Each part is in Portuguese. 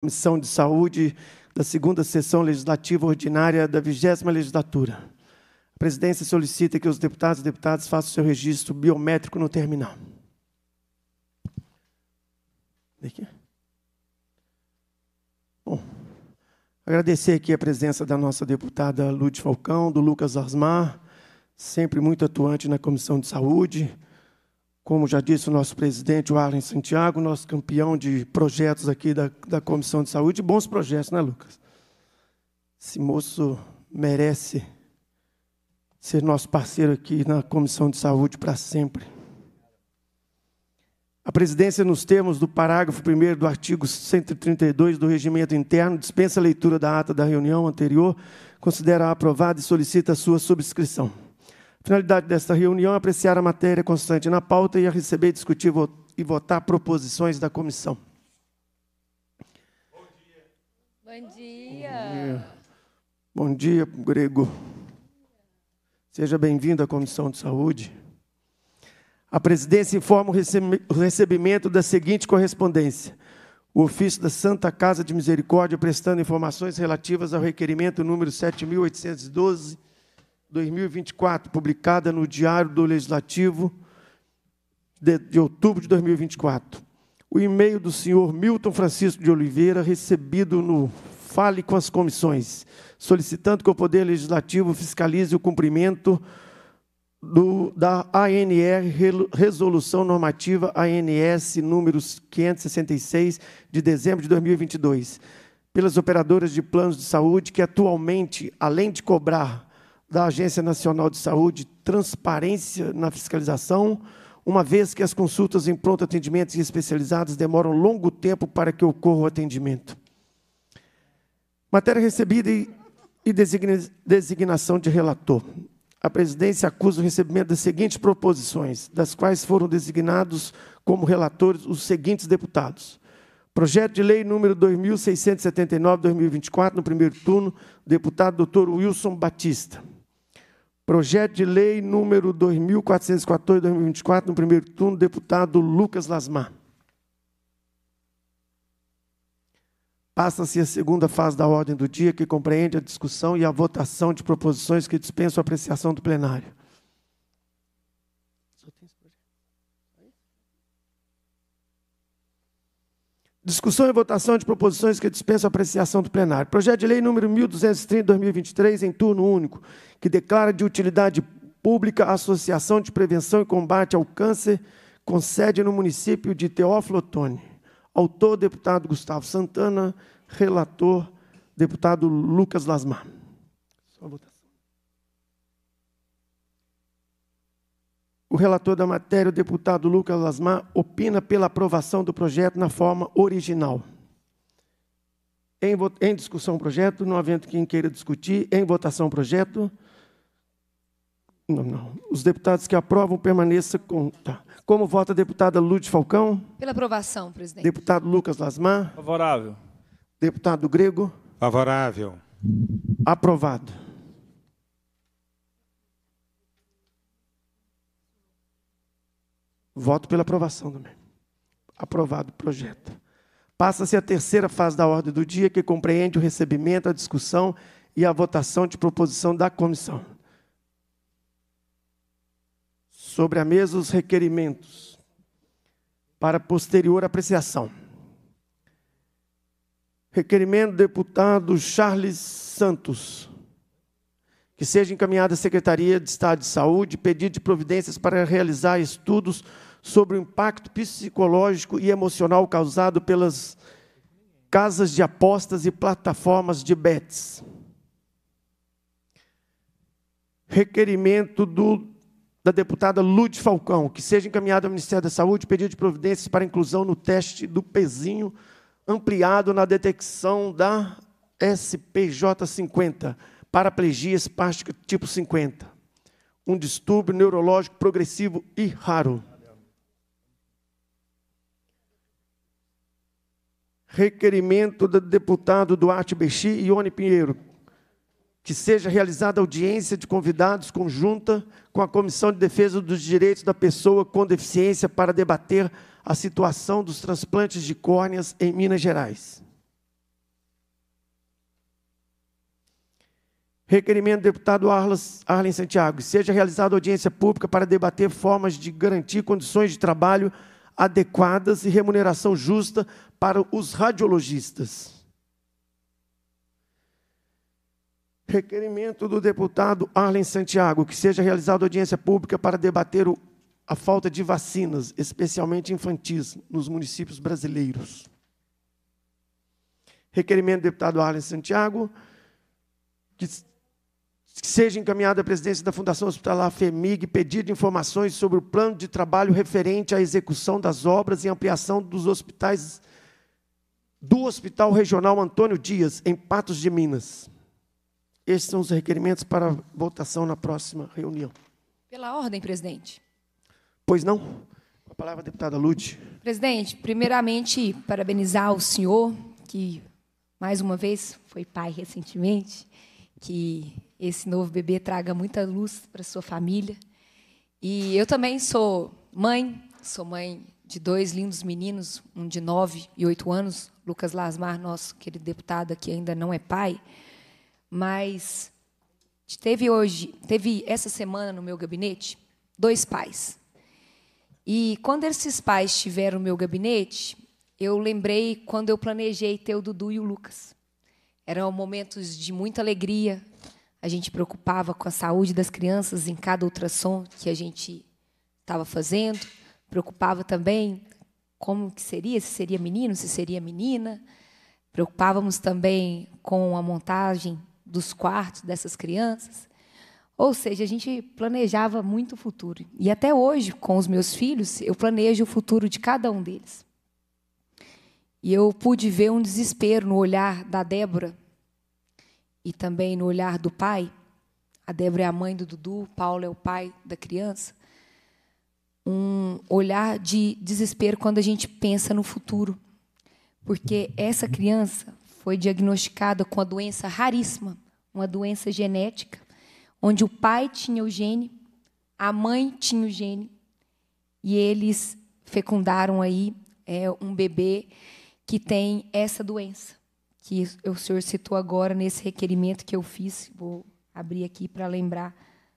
Comissão de Saúde da segunda sessão legislativa ordinária da vigésima legislatura. A presidência solicita que os deputados e deputadas façam seu registro biométrico no terminal. Aqui. Bom, agradecer aqui a presença da nossa deputada Lúcia Falcão, do Lucas Asmar, sempre muito atuante na Comissão de Saúde, como já disse o nosso presidente, o Arlen Santiago, nosso campeão de projetos aqui da, da Comissão de Saúde, bons projetos, né, Lucas? Esse moço merece ser nosso parceiro aqui na Comissão de Saúde para sempre. A presidência, nos termos do parágrafo 1 do artigo 132 do Regimento Interno, dispensa a leitura da ata da reunião anterior, considera aprovada e solicita a sua subscrição. Finalidade desta reunião é apreciar a matéria constante na pauta e a receber, discutir e votar proposições da comissão. Bom dia. Bom dia. Bom dia, Grego. Seja bem-vindo à Comissão de Saúde. A presidência informa o recebimento da seguinte correspondência: o ofício da Santa Casa de Misericórdia prestando informações relativas ao requerimento número 7812 2024, publicada no Diário do Legislativo de, de outubro de 2024. O e-mail do senhor Milton Francisco de Oliveira, recebido no Fale com as Comissões, solicitando que o Poder Legislativo fiscalize o cumprimento do, da ANR, Resolução Normativa ANS número 566, de dezembro de 2022, pelas operadoras de planos de saúde que atualmente, além de cobrar da Agência Nacional de Saúde transparência na fiscalização, uma vez que as consultas em pronto atendimento e especializadas demoram longo tempo para que ocorra o atendimento. Matéria recebida e, designação de relator. A presidência acusa o recebimento das seguintes proposições, das quais foram designados como relatores os seguintes deputados. Projeto de lei número 2679-2024, no primeiro turno, deputado doutor Wilson Batista. Projeto de lei número 2414-2024, no primeiro turno, deputado Lucas Lasmar. Passa-se a segunda fase da ordem do dia, que compreende a discussão e a votação de proposições que dispensam a apreciação do plenário. Discussão e votação de proposições que dispensam apreciação do plenário. Projeto de lei número 1230/2023 em turno único, que declara de utilidade pública a Associação de Prevenção e Combate ao Câncer, com sede no município de Teófilo Otoni. Autor deputado Gustavo Santana, relator deputado Lucas Lasmar. Só votação. O relator da matéria, o deputado Lucas Lasmar, opina pela aprovação do projeto na forma original. Em, em discussão, projeto. Não havendo quem queira discutir. Em votação, projeto. Não, não. Os deputados que aprovam permaneçam com. Tá. Como vota a deputada Lúcia Falcão? Pela aprovação, presidente. Deputado Lucas Lasmar? Favorável. Deputado Grego? Favorável. Aprovado. Voto pela aprovação também. Aprovado o projeto. Passa-se a terceira fase da ordem do dia, que compreende o recebimento, a discussão e a votação de proposição da comissão. Sobre a mesa, os requerimentos para posterior apreciação. Requerimento do deputado Charles Santos que seja encaminhada à Secretaria de Estado de Saúde pedido de providências para realizar estudos sobre o impacto psicológico e emocional causado pelas casas de apostas e plataformas de bets. Requerimento do, da deputada Lud Falcão, que seja encaminhado ao Ministério da Saúde pedido de providências para inclusão no teste do pezinho ampliado na detecção da SPJ 50 paraplegia espástica tipo 50, um distúrbio neurológico progressivo e raro. Requerimento do deputado Duarte Bexi e Ione Pinheiro, que seja realizada audiência de convidados conjunta com a Comissão de Defesa dos Direitos da Pessoa com Deficiência para debater a situação dos transplantes de córneas em Minas Gerais. Requerimento do deputado Arlen Santiago. Seja realizada audiência pública para debater formas de garantir condições de trabalho adequadas e remuneração justa para os radiologistas. Requerimento do deputado Arlen Santiago. Que seja realizada audiência pública para debater o, a falta de vacinas, especialmente infantis, nos municípios brasileiros. Requerimento do deputado Arlen Santiago que seja encaminhado à presidência da Fundação Hospitalar FEMIG pedido informações sobre o plano de trabalho referente à execução das obras e ampliação dos hospitais do Hospital Regional Antônio Dias, em Patos de Minas. Esses são os requerimentos para votação na próxima reunião. Pela ordem, presidente. Pois não. A palavra, deputada Lute. Presidente, primeiramente, parabenizar o senhor, que, mais uma vez, foi pai recentemente, que esse novo bebê traga muita luz para sua família. E eu também sou mãe, sou mãe de dois lindos meninos, um de 9 e 8 anos, Lucas Lasmar, nosso querido deputado que ainda não é pai, mas teve hoje, teve essa semana no meu gabinete dois pais. E quando esses pais estiveram no meu gabinete, eu lembrei quando eu planejei ter o Dudu e o Lucas. Eram momentos de muita alegria. A gente preocupava com a saúde das crianças em cada ultrassom que a gente estava fazendo. Preocupava também como que seria, se seria menino, se seria menina. Preocupávamos também com a montagem dos quartos dessas crianças. Ou seja, a gente planejava muito o futuro. E até hoje, com os meus filhos, eu planejo o futuro de cada um deles. E eu pude ver um desespero no olhar da Débora e também no olhar do pai, a Débora é a mãe do Dudu, Paulo é o pai da criança, um olhar de desespero quando a gente pensa no futuro. Porque essa criança foi diagnosticada com uma doença raríssima, uma doença genética, onde o pai tinha o gene, a mãe tinha o gene, e eles fecundaram aí é, um bebê que tem essa doença que o senhor citou agora nesse requerimento que eu fiz, vou abrir aqui para lembrar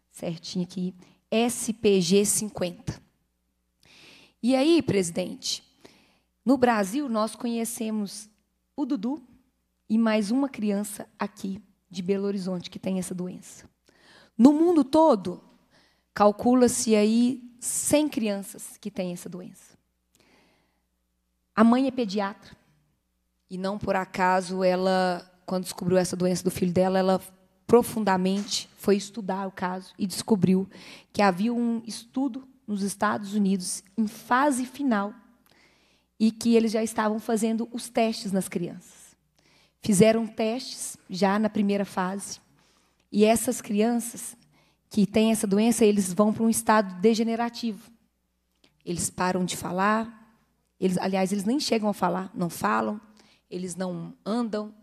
certinho aqui, SPG 50. E aí, presidente, no Brasil nós conhecemos o Dudu e mais uma criança aqui de Belo Horizonte que tem essa doença. No mundo todo, calcula-se aí 100 crianças que têm essa doença. A mãe é pediatra, e não por acaso ela, quando descobriu essa doença do filho dela, ela profundamente foi estudar o caso e descobriu que havia um estudo nos Estados Unidos em fase final e que eles já estavam fazendo os testes nas crianças. Fizeram testes já na primeira fase e essas crianças que têm essa doença, eles vão para um estado degenerativo. Eles param de falar, eles, aliás, eles nem chegam a falar, não falam, eles não andam,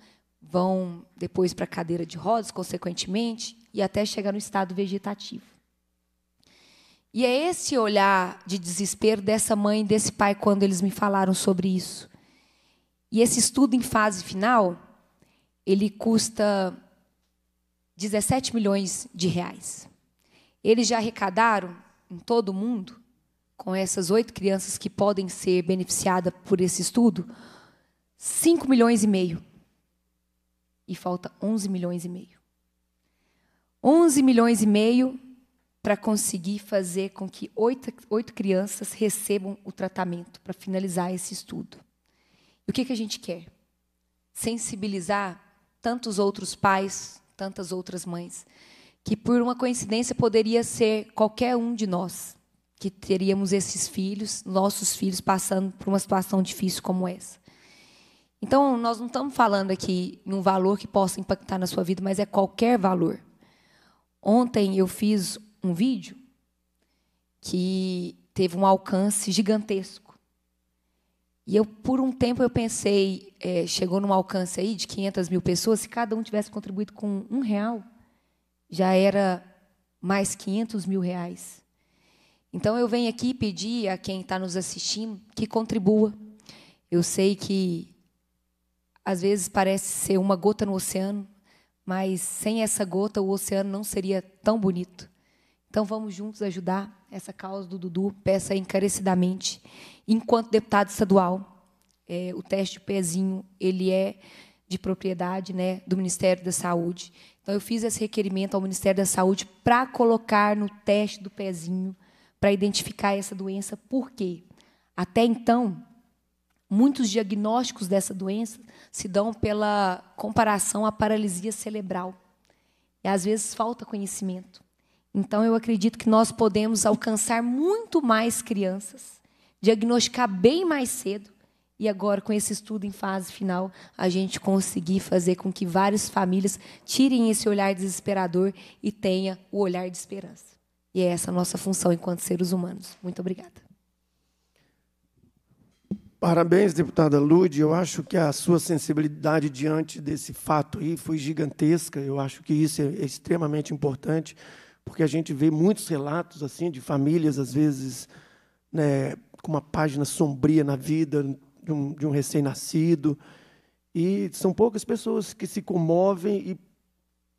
vão depois para a cadeira de rodas, consequentemente, e até chegar no estado vegetativo. E é esse olhar de desespero dessa mãe e desse pai quando eles me falaram sobre isso. E esse estudo em fase final, ele custa 17 milhões de reais. Eles já arrecadaram em todo o mundo, com essas oito crianças que podem ser beneficiadas por esse estudo, 5 milhões e meio. E falta 11 milhões e meio. 11 milhões e meio para conseguir fazer com que oito, oito crianças recebam o tratamento para finalizar esse estudo. E o que, que a gente quer? Sensibilizar tantos outros pais, tantas outras mães, que por uma coincidência poderia ser qualquer um de nós que teríamos esses filhos, nossos filhos, passando por uma situação difícil como essa. Então, nós não estamos falando aqui em um valor que possa impactar na sua vida, mas é qualquer valor. Ontem eu fiz um vídeo que teve um alcance gigantesco. E eu, por um tempo, eu pensei, é, chegou num alcance aí de 500 mil pessoas, se cada um tivesse contribuído com um real, já era mais 500 mil reais. Então, eu venho aqui pedir a quem está nos assistindo que contribua. Eu sei que às vezes parece ser uma gota no oceano, mas sem essa gota o oceano não seria tão bonito. Então vamos juntos ajudar essa causa do Dudu, peça encarecidamente. Enquanto deputado estadual, é, o teste de pezinho ele é de propriedade né, do Ministério da Saúde. Então eu fiz esse requerimento ao Ministério da Saúde para colocar no teste do pezinho para identificar essa doença. Por quê? Até então Muitos diagnósticos dessa doença se dão pela comparação à paralisia cerebral. E às vezes falta conhecimento. Então eu acredito que nós podemos alcançar muito mais crianças, diagnosticar bem mais cedo e agora com esse estudo em fase final a gente conseguir fazer com que várias famílias tirem esse olhar desesperador e tenha o olhar de esperança. E é essa a nossa função enquanto seres humanos. Muito obrigada. Parabéns, deputada Lude. Eu acho que a sua sensibilidade diante desse fato aí foi gigantesca. Eu acho que isso é extremamente importante, porque a gente vê muitos relatos assim de famílias, às vezes, né, com uma página sombria na vida de um, um recém-nascido. E são poucas pessoas que se comovem e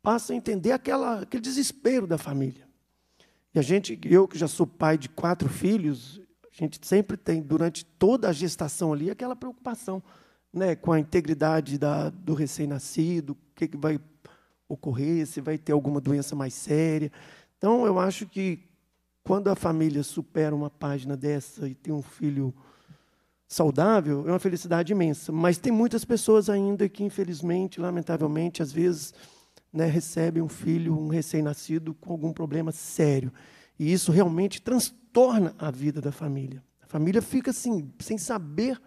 passam a entender aquela, aquele desespero da família. E a gente, eu que já sou pai de quatro filhos, a gente sempre tem, durante toda a gestação ali, aquela preocupação né, com a integridade da, do recém-nascido, o que, que vai ocorrer, se vai ter alguma doença mais séria. Então, eu acho que quando a família supera uma página dessa e tem um filho saudável, é uma felicidade imensa. Mas tem muitas pessoas ainda que, infelizmente, lamentavelmente, às vezes né, recebem um filho, um recém-nascido, com algum problema sério. E isso realmente transtorna a vida da família. A família fica assim, sem saber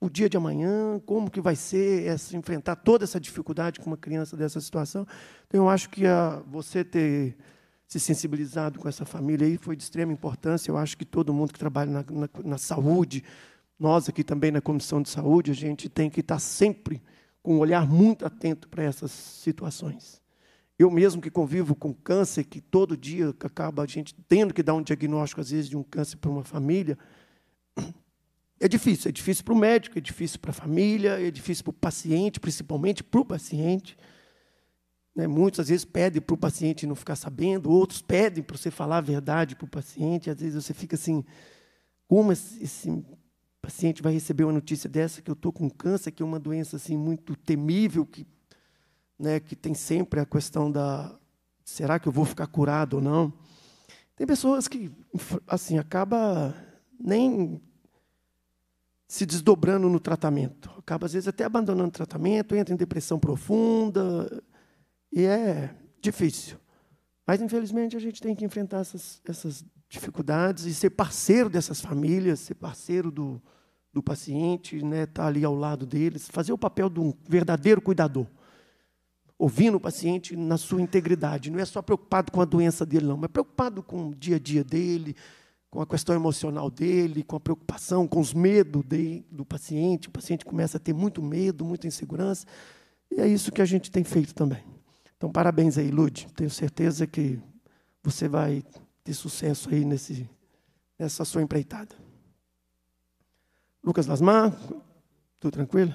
o dia de amanhã, como que vai ser essa, enfrentar toda essa dificuldade com uma criança dessa situação. Então, eu acho que a, você ter se sensibilizado com essa família aí foi de extrema importância. Eu acho que todo mundo que trabalha na, na, na saúde, nós aqui também na Comissão de Saúde, a gente tem que estar sempre com um olhar muito atento para essas situações. Eu mesmo que convivo com câncer, que todo dia acaba a gente tendo que dar um diagnóstico, às vezes, de um câncer para uma família, é difícil. É difícil para o médico, é difícil para a família, é difícil para o paciente, principalmente para o paciente. Né? Muitas vezes pedem para o paciente não ficar sabendo, outros pedem para você falar a verdade para o paciente. Às vezes você fica assim, como esse paciente vai receber uma notícia dessa que eu estou com câncer, que é uma doença assim muito temível, que né, que tem sempre a questão da será que eu vou ficar curado ou não? Tem pessoas que assim acaba nem se desdobrando no tratamento, acaba às vezes até abandonando o tratamento, entra em depressão profunda e é difícil. Mas infelizmente a gente tem que enfrentar essas, essas dificuldades e ser parceiro dessas famílias, ser parceiro do, do paciente, estar né, tá ali ao lado deles, fazer o papel de um verdadeiro cuidador ouvindo o paciente na sua integridade. Não é só preocupado com a doença dele, não, mas preocupado com o dia a dia dele, com a questão emocional dele, com a preocupação, com os medos de, do paciente. O paciente começa a ter muito medo, muita insegurança. E é isso que a gente tem feito também. Então, parabéns aí, Lude. Tenho certeza que você vai ter sucesso aí nesse, nessa sua empreitada. Lucas Lasmar, tudo tranquilo?